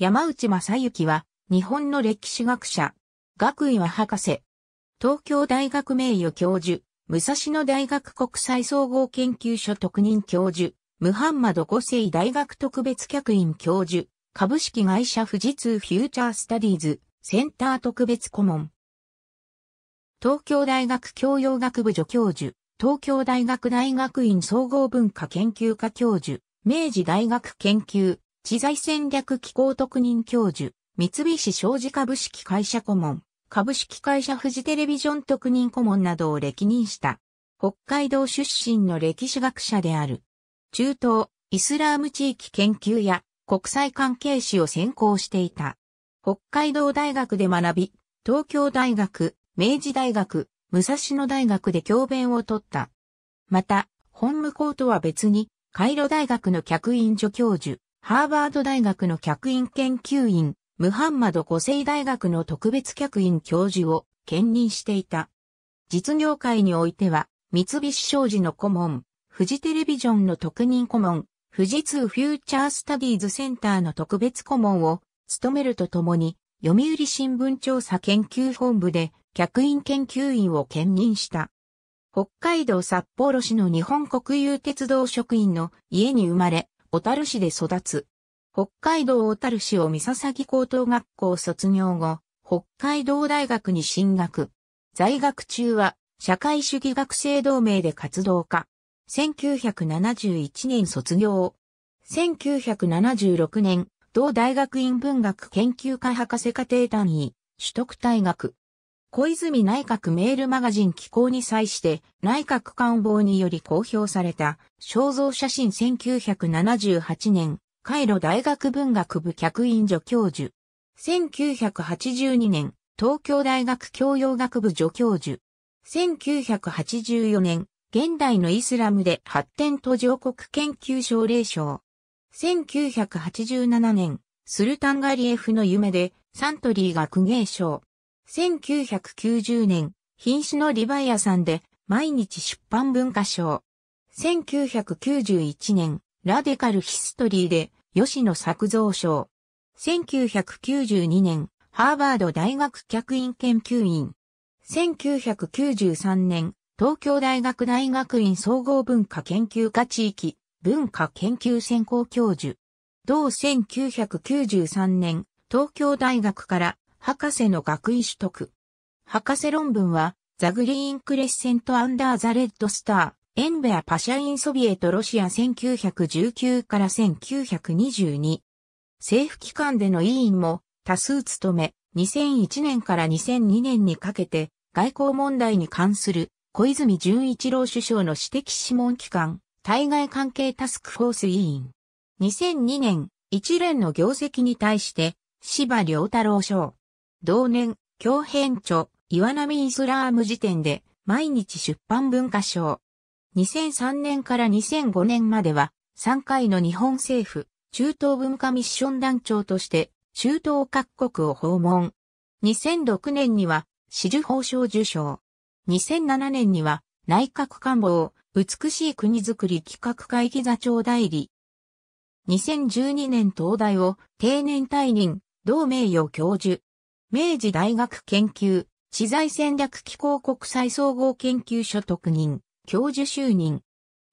山内正幸は、日本の歴史学者、学位は博士、東京大学名誉教授、武蔵野大学国際総合研究所特任教授、ムハンマド・五世大学特別客員教授、株式会社富士通フューチャースタディーズ、センター特別顧問。東京大学教養学部助教授、東京大学大学院総合文化研究科教授、明治大学研究知財戦略機構特任教授、三菱商事株式会社顧問、株式会社フジテレビジョン特任顧問などを歴任した、北海道出身の歴史学者である。中東、イスラーム地域研究や国際関係史を専攻していた。北海道大学で学び、東京大学、明治大学、武蔵野大学で教鞭を取った。また、本無校とは別に、カイロ大学の客員助教授、ハーバード大学の客員研究員、ムハンマド五生大学の特別客員教授を兼任していた。実業界においては、三菱商事の顧問、フジテレビジョンの特任顧問、富士通フューチャースタディーズセンターの特別顧問を務めるとともに、読売新聞調査研究本部で客員研究員を兼任した。北海道札幌市の日本国有鉄道職員の家に生まれ、小樽市で育つ。北海道小樽市を三笹高等学校卒業後、北海道大学に進学。在学中は、社会主義学生同盟で活動家。1971年卒業。1976年、同大学院文学研究科博士課程単位、取得大学。小泉内閣メールマガジン機構に際して内閣官房により公表された肖像写真1978年カイロ大学文学部客員助教授1982年東京大学教養学部助教授1984年現代のイスラムで発展途上国研究奨励賞1987年スルタンガリエフの夢でサントリー学芸賞1990年、品種のリヴァイアさんで、毎日出版文化賞。1991年、ラデカルヒストリーで、吉野作造賞。1992年、ハーバード大学客員研究員。1993年、東京大学大学院総合文化研究科地域、文化研究専攻教授。同1993年、東京大学から博士の学位取得。博士論文は、ザグリーンクレッセントアンダーザレッドスター、エンベアパシャインソビエトロシア1919から1922。政府機関での委員も多数務め、2001年から2002年にかけて外交問題に関する小泉純一郎首相の指摘諮問機関、対外関係タスクフォース委員。2002年、一連の業績に対して、芝良太郎賞、同年、共編著、岩波イスラーム辞典で、毎日出版文化賞。2003年から2005年までは、3回の日本政府、中東文化ミッション団長として、中東各国を訪問。2006年には、支綬報章受賞。2007年には、内閣官房、美しい国づくり企画会議座長代理。2012年東大を定年退任、同名誉教授。明治大学研究、資材戦略機構国際総合研究所特任、教授就任。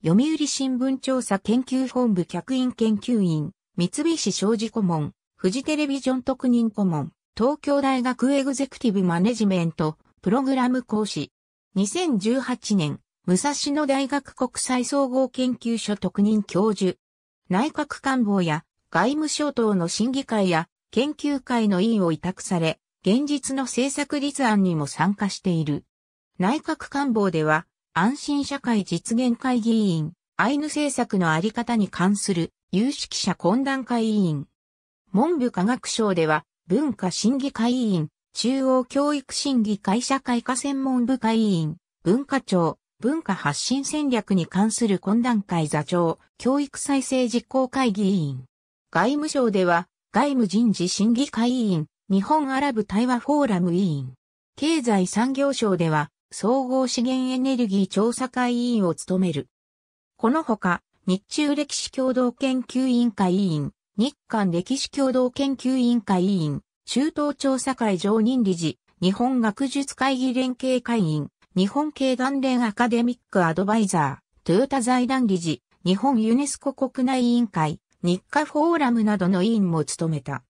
読売新聞調査研究本部客員研究員、三菱商事顧問、フジテレビジョン特任顧問、東京大学エグゼクティブマネジメント、プログラム講師。2018年、武蔵野大学国際総合研究所特任教授。内閣官房や外務省等の審議会や研究会の委員を委託され、現実の政策立案にも参加している。内閣官房では、安心社会実現会議委員、アイヌ政策のあり方に関する有識者懇談会委員。文部科学省では、文化審議会委員、中央教育審議会社会科専門部会委員、文化庁、文化発信戦略に関する懇談会座長、教育再生実行会議委員。外務省では、外務人事審議会委員、日本アラブ対話フォーラム委員。経済産業省では、総合資源エネルギー調査会委員を務める。このほか、日中歴史共同研究委員会委員、日韓歴史共同研究委員会委員、中東調査会常任理事、日本学術会議連携会員、日本経団連アカデミックアドバイザー、トヨタ財団理事、日本ユネスコ国内委員会、日課フォーラムなどの委員も務めた。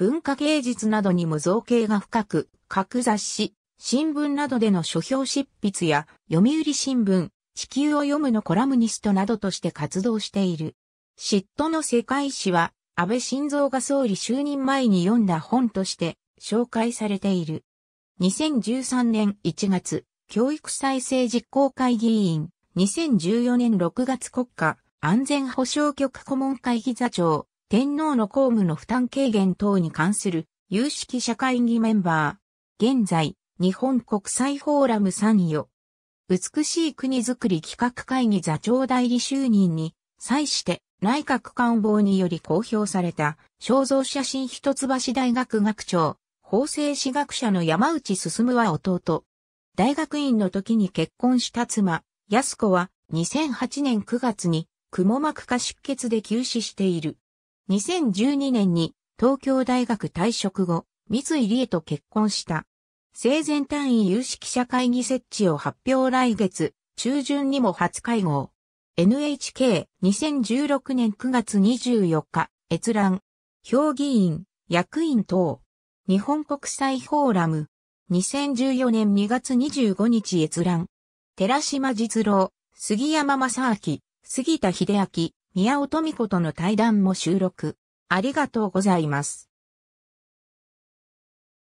文化芸術などにも造形が深く、各雑誌、新聞などでの書評執筆や、読売新聞、地球を読むのコラムニストなどとして活動している。嫉妬の世界史は、安倍晋三が総理就任前に読んだ本として紹介されている。2013年1月、教育再生実行会議員、2014年6月国家安全保障局顧問会議座長、天皇の公務の負担軽減等に関する有識者会議メンバー。現在、日本国際フォーラム参与。美しい国づくり企画会議座長代理就任に、際して内閣官房により公表された肖像写真一橋大学学長、法制史学者の山内進は弟。大学院の時に結婚した妻、安子は2008年9月に、雲幕膜下出血で急死している。2012年に東京大学退職後、三井理恵と結婚した。生前単位有識者会議設置を発表来月、中旬にも初会合。NHK2016 年9月24日、閲覧。評議員、役員等。日本国際フォーラム。2014年2月25日閲覧。寺島実郎、杉山正明、杉田秀明、宮尾富子との対談も収録。ありがとうございます。